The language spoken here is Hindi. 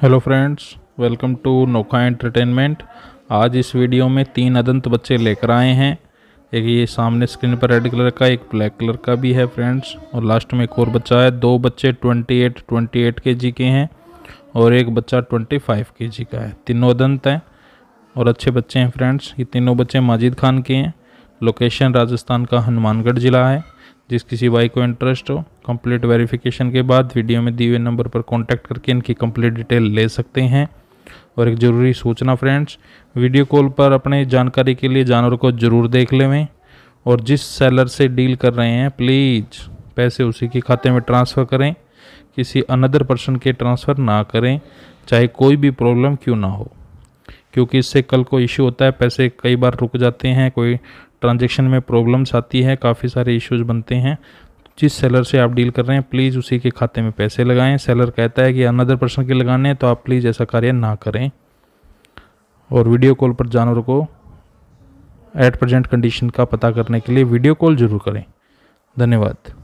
hello friends welcome to Nokha entertainment आज इस वीडियो में तीन अदंत बच्चे लेकर आए हैं एक ये सामने स्क्रीन पर रेड कलर का एक ब्लैक कलर का भी है फ्रेंड्स और लास्ट में एक और बच्चा है दो बच्चे 28 28 केजी के हैं और एक बच्चा 25 केजी का है तीनों अदंत हैं और अच्छे बच्चे हैं फ्रेंड्स ये तीनों बच्चे माजिद खान के हैं लोकेशन राजस्थान का हनुमानगढ़ ज़िला है जिस किसी भाई को इंटरेस्ट हो कंप्लीट वेरिफिकेशन के बाद वीडियो में दिए हुए नंबर पर कांटेक्ट करके इनकी कंप्लीट डिटेल ले सकते हैं और एक ज़रूरी सूचना फ्रेंड्स वीडियो कॉल पर अपने जानकारी के लिए जानवर को ज़रूर देख लेवें और जिस सेलर से डील कर रहे हैं प्लीज़ पैसे उसी के खाते में ट्रांसफ़र करें किसी अनदर पर्सन के ट्रांसफ़र ना करें चाहे कोई भी प्रॉब्लम क्यों ना हो क्योंकि इससे कल को इश्यू होता है पैसे कई बार रुक जाते हैं कोई ट्रांजेक्शन में प्रॉब्लम्स आती है काफ़ी सारे इश्यूज बनते हैं जिस सेलर से आप डील कर रहे हैं प्लीज़ उसी के खाते में पैसे लगाएं सेलर कहता है कि अनदर पर्सन के लगाने हैं तो आप प्लीज़ ऐसा कार्य ना करें और वीडियो कॉल पर जानवर को एट प्रजेंट कंडीशन का पता करने के लिए वीडियो कॉल जरूर करें धन्यवाद